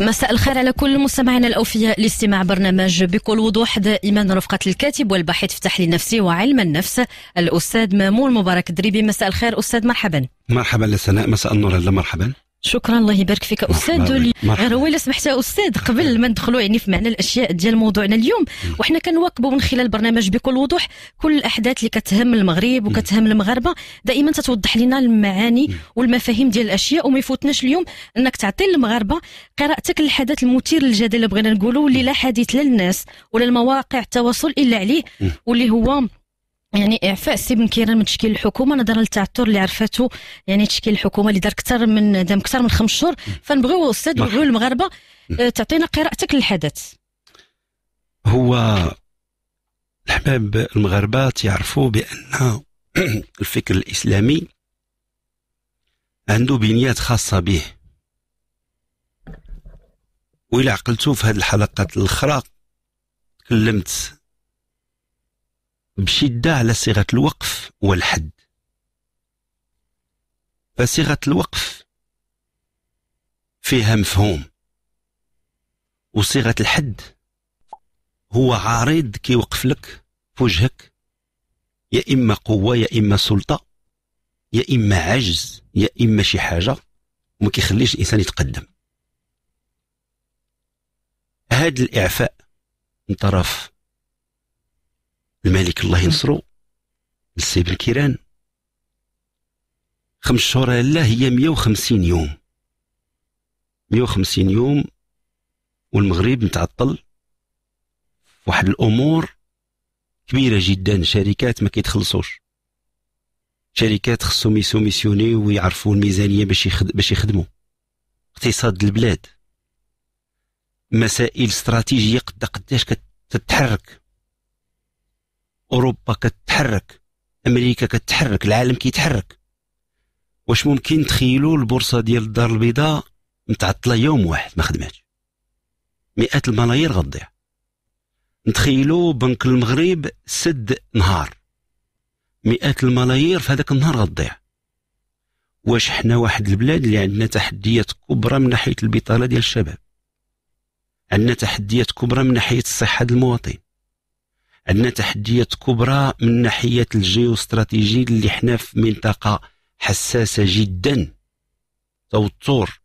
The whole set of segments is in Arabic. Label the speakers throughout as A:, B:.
A: مساء الخير على كل مستمعينا الاوفياء لاستماع برنامج بكل وضوح دائما رفقه الكاتب والباحث في التحليل النفسي وعلم النفس الاستاذ مامون مبارك دريبي مساء الخير استاذ مرحبا مرحبا لسناء مساء النور هلا مرحبا شكرا الله يبارك فيك استاذ دولي غير هو آه، الا سمحت استاذ قبل ما ندخلوا يعني في معنى الاشياء ديال موضوعنا اليوم وحنا كنواكبوا من خلال البرنامج بكل وضوح كل الاحداث اللي كتهم المغرب وكتهم المغاربه دائما تتوضح لنا المعاني والمفاهيم ديال الاشياء وما يفوتناش اليوم انك تعطي المغاربه قراءتك للحدث المثير للجدل بغينا نقولوا اللي لا حديث للناس ولا المواقع التواصل الا عليه واللي هو يعني اعفاء السي بن كيران من تشكيل الحكومه نظرا للتعثر اللي عرفته يعني تشكيل الحكومه اللي دار اكثر من دام اكثر من خمس شهور فنبغيو استاذ نبغيو المغاربه آه، تعطينا قراءتك للحدث هو الحباب المغاربه تيعرفوا بان الفكر الاسلامي عنده بنيات خاصه به وإلى عقلتو في هذه الحلقات الاخرى تكلمت بشدة على صيغة الوقف والحد فصيغة الوقف فيها مفهوم وصيغة الحد هو عارض كيوقف لك في وجهك يا إما قوة يا إما سلطة يا إما عجز يا إما شي حاجة وما كيخليش الإنسان يتقدم هذا الإعفاء من طرف الملك الله ينصرو السي بن كيران خمس شهور لا هي 150 يوم 150 يوم والمغرب متعطل واحد الامور كبيره جدا شركات ما كيتخلصوش شركات خصهم يسوميسيوني ويعرفوا الميزانيه باش يخد باش يخدموا اقتصاد البلاد مسائل استراتيجيه قد قداش كتتحرك اوروبا كتحرك امريكا كتحرك العالم كيتحرك واش ممكن تخيلوا البورصه ديال الدار البيضاء متعطله يوم واحد ما خدماتش مئات الملايير غضيع نتخيلوا بنك المغرب سد نهار مئات الملايير في هذاك النهار غضيع واش حنا واحد البلاد اللي عندنا تحديات كبرى من ناحيه البطاله ديال الشباب عندنا تحديات كبرى من ناحيه الصحه ديال المواطن عندنا تحديات كبرى من ناحيه الجيوستراتيجي اللي حنا في منطقه حساسه جدا توتر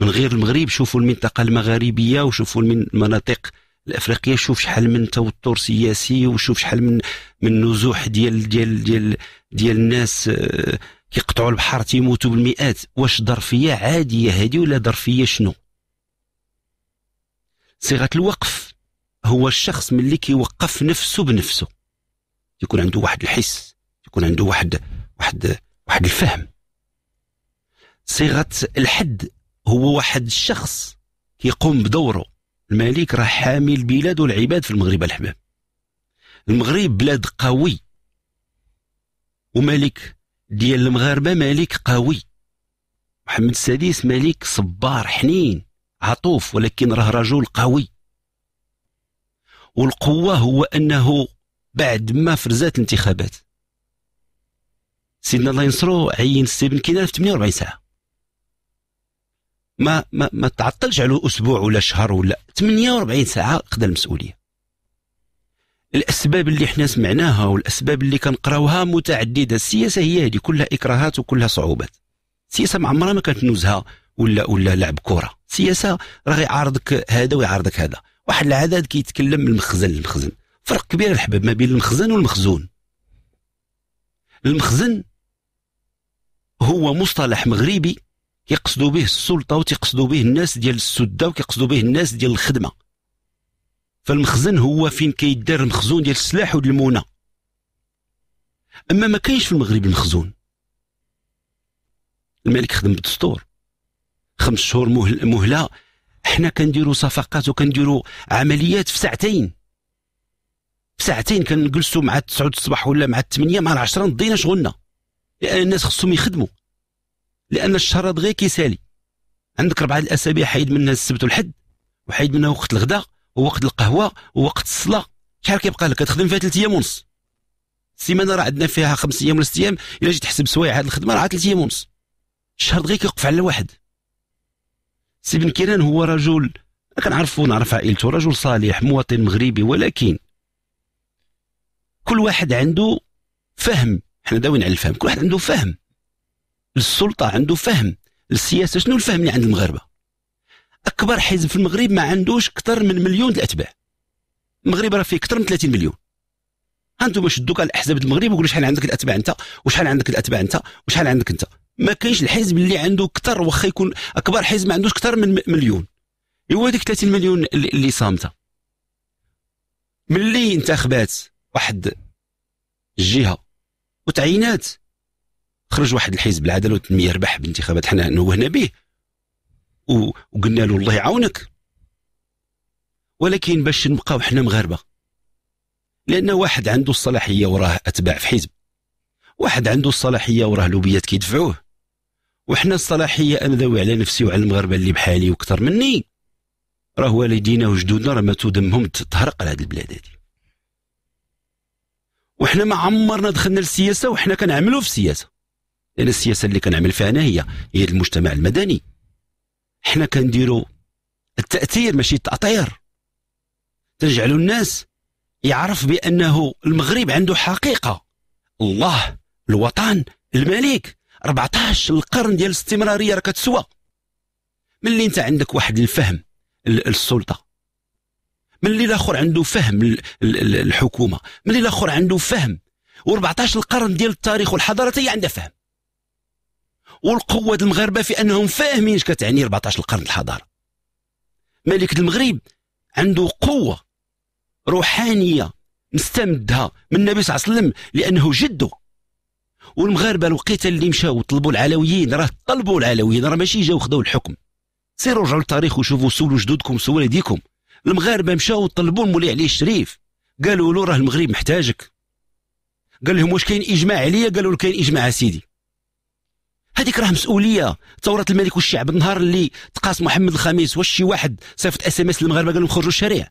A: من غير المغرب شوفوا المنطقه المغاربيه وشوفوا المناطق الافريقيه شوف شحال من توتر سياسي وشوف شحال من من نزوح ديال ديال ديال ديال الناس آه، كيقطعوا البحر تيموتوا بالمئات واش ظرفيه عاديه هذه ولا ظرفيه شنو صيغه الوقف هو الشخص من اللي كيوقف نفسه بنفسه يكون عنده واحد الحس يكون عنده واحد واحد واحد الفهم صيغه الحد هو واحد الشخص كيقوم بدوره الملك راه حامي البلاد والعباد في المغرب الحباب المغرب بلاد قوي وملك ديال المغاربه ملك قوي محمد السادس ملك صبار حنين عطوف ولكن راه رجل قوي والقوة هو أنه بعد ما فرزات الانتخابات سيدنا الله ينصرو عين سي بن كنان في 48 ساعة ما ما ما تعطلش على اسبوع ولا شهر ولا 48 ساعه خدا المسؤوليه الاسباب اللي حنا سمعناها والاسباب اللي كنقراوها متعدده السياسه هي هذه كلها اكراهات وكلها صعوبات السياسه ما عمرها ما كانت نزهه ولا ولا لعب كره السياسه راه يعارضك هذا ويعارضك هذا واحد العدد كيتكلم من المخزن للمخزن فرق كبير الحباب ما بين المخزن والمخزون المخزن هو مصطلح مغربي يقصدوا به السلطة وتقصدوا به الناس ديال السدة وكيقصدوا به الناس ديال الخدمة فالمخزن هو فين كيدار المخزون ديال السلاح والمونة أما ما كاينش في المغرب المخزون الملك خدم بالدستور خمس شهور مهلة حنا كنديروا صفقات وكنديروا عمليات في ساعتين في ساعتين كنجلسوا مع 9 الصباح ولا مع 8 مع 10 نضينا شغلنا لان الناس خصهم يخدموا لان الشهر غير كيسالي عندك اربعه الاسابيع حيد منها السبت والحد وحيد منها وقت الغداء ووقت القهوه ووقت الصلاه شحال كيبقى لك كتخدم فيها ثلاث ايام ونص السيمانه راه عندنا فيها خمس ايام ولا ست ايام الا جيت تحسب سوايع هذه الخدمه راه ثلاث ايام ونص الشهر غير كيوقف على واحد سي بن كيران هو رجل كنعرفو نعرف عائلته رجل صالح مواطن مغربي ولكن كل واحد عنده فهم حنا داوين على الفهم كل واحد عنده فهم للسلطة عنده فهم للسياسة شنو الفهم اللي عند المغاربة أكبر حزب في المغرب ما عندوش أكثر من مليون الأتباع المغرب راه فيه أكثر من 30 مليون هانتوما شدوك على الاحزاب المغرب وقولوا شحال عندك الاتباع انت وشحال عندك الاتباع انت وشحال عندك انت ما كاينش الحزب اللي عنده اكثر واخا يكون اكبر حزب ما عندوش اكثر من مليون هو ديك 30 مليون اللي صامته ملي انتخبات واحد الجهه وتعينات خرج واحد الحزب العداله والتنميه ربح بانتخابات حنا نوهنا به وقلنا له الله يعاونك ولكن باش نبقاو حنا مغاربه لان واحد عنده الصلاحيه وراه اتباع في حزب واحد عنده الصلاحيه وراه لوبيات كيدفعوه وحنا الصلاحيه انا على نفسي وعلى المغاربه اللي بحالي وكثر مني راه والدينا وجدودنا راه ماتوا دمهم تهرق على هذه البلاد هذه وحنا ما عمرنا دخلنا للسياسه وحنا كنعملوا في السياسه لان السياسه اللي كنعمل فيها انا هي هي المجتمع المدني حنا كنديروا التاثير ماشي التاطير تجعلوا الناس يعرف بأنه المغرب عنده حقيقة الله الوطن الملك 14 القرن ديال الاستمرارية راه كتسوى ملي انت عندك واحد الفهم السلطة ملي الاخر عنده فهم الحكومة ملي الاخر عنده فهم و14 القرن ديال التاريخ والحضارة هي عندها فهم والقوة المغاربة في أنهم فاهمين اش كتعني 14 القرن الحضارة ملك المغرب عنده قوة روحانيه مستمدها من النبي صلى الله عليه وسلم لانه جده والمغاربه الوقيته اللي مشاو طلبوا العلويين راه طلبوا العلويين راه ماشي جاو خذوا الحكم سيروا رجعوا للتاريخ وشوفوا سولوا جدودكم سولوا والديكم المغاربه مشاو طلبوا المولي علي الشريف قالوا له راه المغرب محتاجك قال لهم واش كاين اجماع عليا قالوا له كاين اجماع سيدي هذيك راه مسؤوليه ثوره الملك والشعب النهار اللي تقاس محمد الخامس واش شي واحد صيفط اس ام اس للمغاربه قال لهم خرجوا الشارع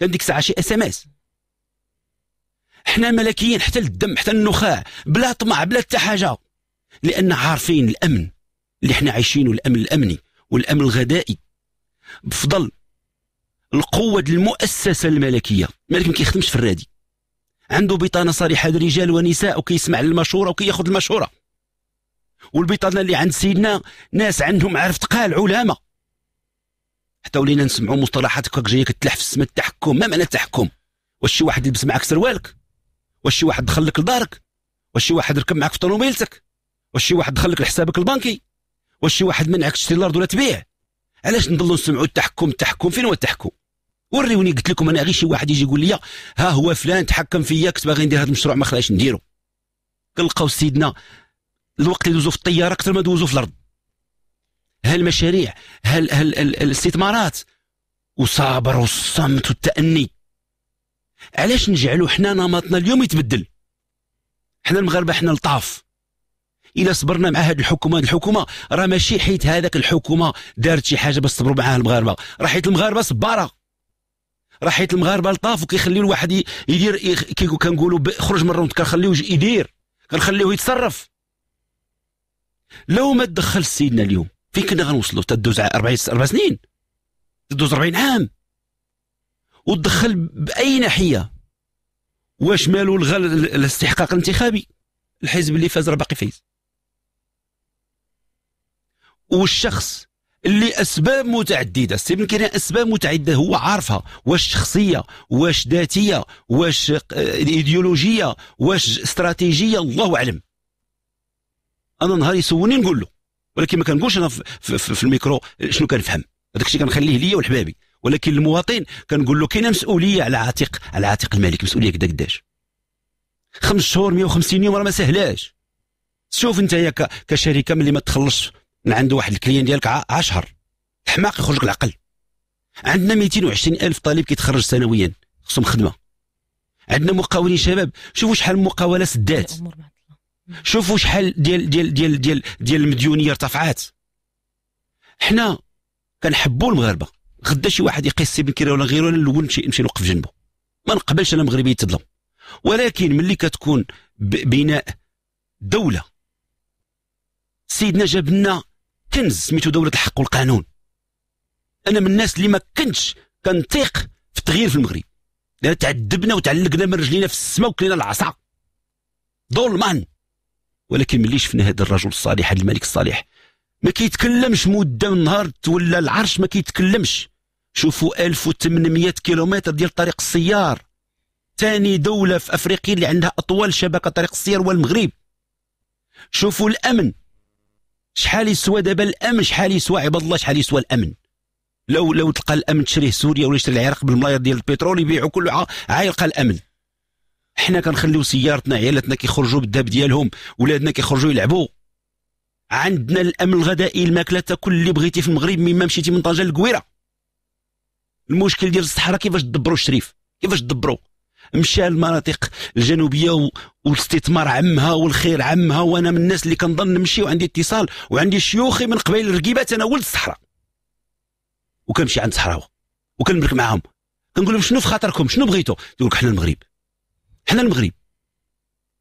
A: كان ديك الساعه شي اس ام اس حنا ملكيين حتى للدم حتى النخاع بلا طمع بلا حتى حاجه لان عارفين الامن اللي حنا عايشينه الامن الامني والامن الغذائي بفضل القوه المؤسسه الملكيه الملك ما كيخدمش في الرادي عنده بطانه صالحه لرجال ونساء وكيسمع للمشوره وكياخذ المشوره والبطانه اللي عند سيدنا ناس عندهم عرفت قال علماء حتى ولينا نسمعوا مصطلحات جايه كتلح في السما التحكم ما معنى التحكم واش شي واحد لبس معك سروالك واش شي واحد دخل لك لدارك واش شي واحد ركب معك في طوموبيلتك واش شي واحد دخل لك لحسابك البنكي واش شي واحد منعك تشري الارض ولا تبيع علاش نضلوا نسمعوا التحكم التحكم فين هو التحكم وريوني قلت لكم انا غير شي واحد يجي يقول لي ها هو فلان تحكم فيا كنت باغي ندير هذا المشروع ما خلاش نديرو كنلقاو سيدنا الوقت اللي دوزو في الطياره اكثر ما دوزو في الارض هالمشاريع هال هال الاستثمارات وصابر والصمت والتأني علاش نجعلوا حنا نمطنا اليوم يتبدل حنا المغاربه حنا لطاف الا صبرنا مع هذه الحكومه هذه الحكومه راه ماشي حيت هذاك الحكومه دارت شي حاجه باش صبروا معاها المغاربه راه حيت المغاربه صباره راه حيت المغاربه لطاف وكيخليو الواحد يدير كي كنقولوا خرج من الروند كنخليوه يدير كنخليوه يتصرف لو ما تدخل سيدنا اليوم فين كنا غنوصلوا حتى دوز 40 اربع سنين دوز 40 عام وتدخل باي ناحيه واش مالو الغل الاستحقاق الانتخابي الحزب اللي فاز راه باقي فايز والشخص اللي اسباب متعدده السي بن كيران اسباب متعدده هو عارفها واش شخصيه واش ذاتيه واش ايديولوجيه واش استراتيجيه الله اعلم انا نهار يسولني نقول له ولكن ما كنقولش انا في, في, في الميكرو شنو كنفهم هذاك الشيء كنخليه ليا ولحبابي ولكن المواطن كنقول له كاينه مسؤوليه على عاتق على عاتق الملك مسؤوليه كدا قداش خمس شهور 150 يوم راه ما سهلاش شوف انت يا كشركه ملي ما تخلصش من عند واحد الكليان ديالك ع شهر حماق يخرج لك العقل عندنا 220 الف طالب كيتخرج سنويا خصهم خدمه عندنا مقاولين شباب شوفوا شحال من مقاوله سدات شوفوا شحال ديال ديال ديال ديال ديال المديونيه ارتفعات حنا كنحبوا المغاربه غدا شي واحد يقيس بن كيرا ولا غيره انا الاول نمشي نمشي نوقف جنبه ما نقبلش انا مغربي يتظلم ولكن ملي كتكون بناء دوله سيدنا جاب لنا كنز سميتو دوله الحق والقانون انا من الناس اللي ما كنتش كنطيق في التغيير في المغرب لان تعذبنا وتعلقنا من رجلينا في السماء وكلينا العصا ظلما ولكن ملي شفنا هذا الرجل الصالح هذا الملك الصالح ما كيتكلمش مده من نهار تولى العرش ما كيتكلمش شوفوا 1800 كيلومتر ديال طريق السيار ثاني دوله في افريقيا اللي عندها اطول شبكه طريق السيار هو المغرب شوفوا الامن شحال يسوى دابا الامن شحال يسوى عباد الله شحال يسوى الامن لو لو تلقى الامن تشريه سوريا ولا يشري العراق بالملايير ديال البترول يبيعوا كل عا... الامن حنا كنخليو سيارتنا عيالاتنا كيخرجوا بالداب ديالهم ولادنا كيخرجوا يلعبوا عندنا الامن الغذائي الماكله تاكل اللي بغيتي في المغرب مما مشيتي من طنجه للقويره المشكل ديال الصحراء كيفاش دبروا الشريف كيفاش دبروا مشى المناطق الجنوبيه والاستثمار عمها والخير عمها وانا من الناس اللي كنظن نمشي وعندي اتصال وعندي شيوخي من قبيل الرقيبات انا ولد الصحراء وكنمشي عند الصحراء وكنبرك معاهم كنقول لهم شنو في خاطركم شنو بغيتوا تقول لك حنا المغرب حنا المغرب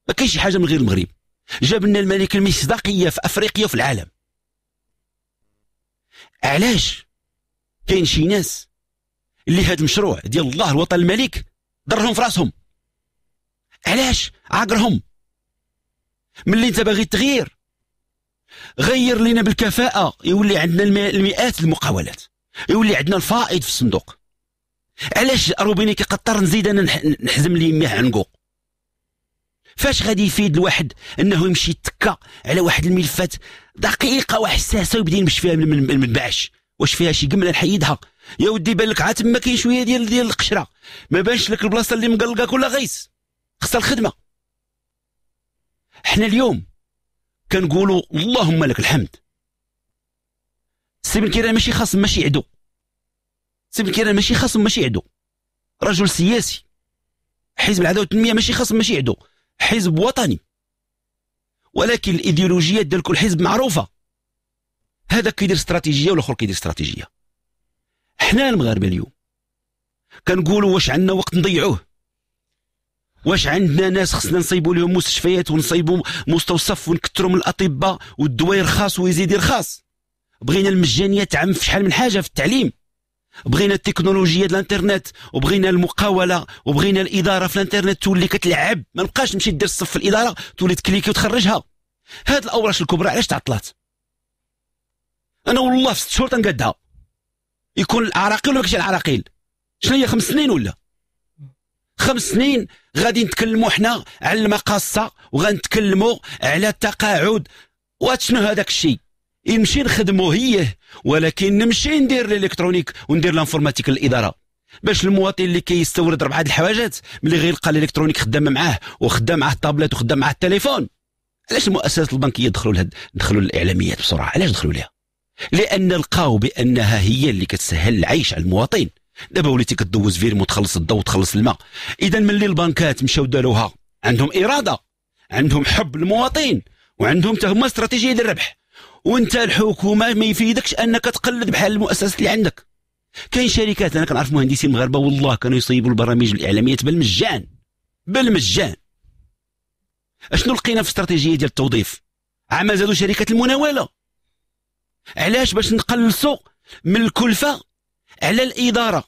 A: ما كاينش حاجه من غير المغرب جاب لنا الملك المصداقيه في افريقيا وفي العالم علاش كاين شي ناس اللي هاد المشروع ديال الله الوطن الملك ضرهم في راسهم علاش عاقرهم ملي انت باغي التغيير غير لنا بالكفاءه يولي عندنا المئات المقاولات يولي عندنا الفائض في الصندوق علاش روبيني كيقطر نزيد انا نحزم لي مياه عنقوق فاش غادي يفيد الواحد انه يمشي يتكا على واحد الملفات دقيقه وحساسه ويبدا يمشي فيها من بعش واش فيها شي قمله نحيدها يا ودي بان لك عاد تما كاين شويه ديال ديال القشره ما بانش لك البلاصه اللي مقلقه كلها غيس خصها الخدمه حنا اليوم كنقولوا اللهم لك الحمد سي بن كيران ماشي خاص ماشي عدو سي بن كيران ماشي خاص ماشي عدو رجل سياسي حزب العداله والتنميه ماشي خاص ماشي عدو حزب وطني ولكن الايديولوجيات ديال كل حزب معروفه هذا كيدير استراتيجيه والاخر كيدير استراتيجيه حنا المغاربه اليوم كنقولوا واش عندنا وقت نضيعوه واش عندنا ناس خصنا نصيبوا لهم مستشفيات ونصيبوا مستوصف ونكثروا من الاطباء والدواء رخاص ويزيد رخاص بغينا المجانيه تعم في شحال من حاجه في التعليم بغينا التكنولوجيا ديال الانترنت وبغينا المقاوله وبغينا الاداره في الانترنت تولي كتلعب ما نبقاش تمشي دير الصف في الاداره تولي تكليكي وتخرجها هاد الاوراش الكبرى علاش تعطلات انا والله في ست شهور تنقدها يكون العراقيل ولا ماكش العراقيل شنو هي خمس سنين ولا خمس سنين غادي نتكلموا حنا على المقاصه وغنتكلموا على التقاعد وشنو هذاك الشيء يمشي نخدمو هي ولكن نمشي ندير الالكترونيك وندير لانفورماتيك الاداره باش المواطن اللي كيستورد ربعه الحواجات ملي غيلقى الالكترونيك خدامه معاه وخدام معاه الطابلات وخدام معاه التليفون علاش المؤسسات البنكيه دخلوا لهاد دخلوا للاعلاميات بسرعه علاش دخلوا ليها لان لقاو بانها هي اللي كتسهل العيش على المواطن دابا وليتي كدوز فيرم وتخلص الضوء وتخلص الماء اذا ملي البنكات مشاو دالوها عندهم اراده عندهم حب المواطن وعندهم حتى هما استراتيجيه للربح وانت الحكومه ما يفيدكش انك تقلد بحال المؤسسات اللي عندك كاين شركات انا كنعرف مهندسين مغاربه والله كانوا يصيبوا البرامج الاعلاميه بالمجان بالمجان اشنو لقينا في استراتيجيه ديال التوظيف عما زادوا شركات المناوله علاش باش نقلصوا من الكلفه على الاداره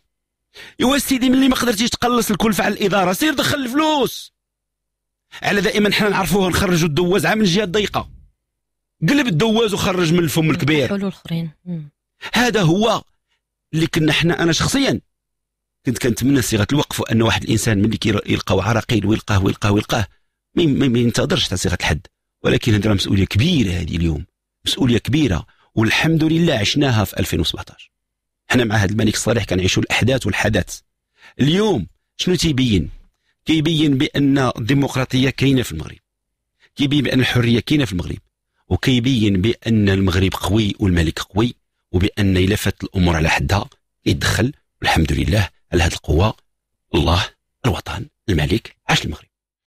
A: يوا سيدي ملي ما قدرتيش تقلص الكلفه على الاداره سير دخل الفلوس على دائما حنا نعرفوه نخرجوا عام من الجهه الضيقه قلب الدواز وخرج من الفم الكبير حلو اخرين هذا هو اللي كنا احنا انا شخصيا كنت كنتمنى صيغه الوقف ان واحد الانسان ملي يلقاو عراقيل ويلقاه ويلقاه ويلقاه ما ينتظرش حتى صيغه الحد ولكن هذه مسؤوليه كبيره هذه اليوم مسؤوليه كبيره والحمد لله عشناها في 2017 احنا مع هذا الملك الصالح كنعيشوا الاحداث والحدث اليوم شنو تيبين كيبين بان الديمقراطيه كاينه في المغرب كيبين بان الحريه كاينه في المغرب وكيبين بان المغرب قوي والملك قوي وبان الا فات الامور على حدها يدخل والحمد لله على هذه القوه الله الوطن الملك عاش المغرب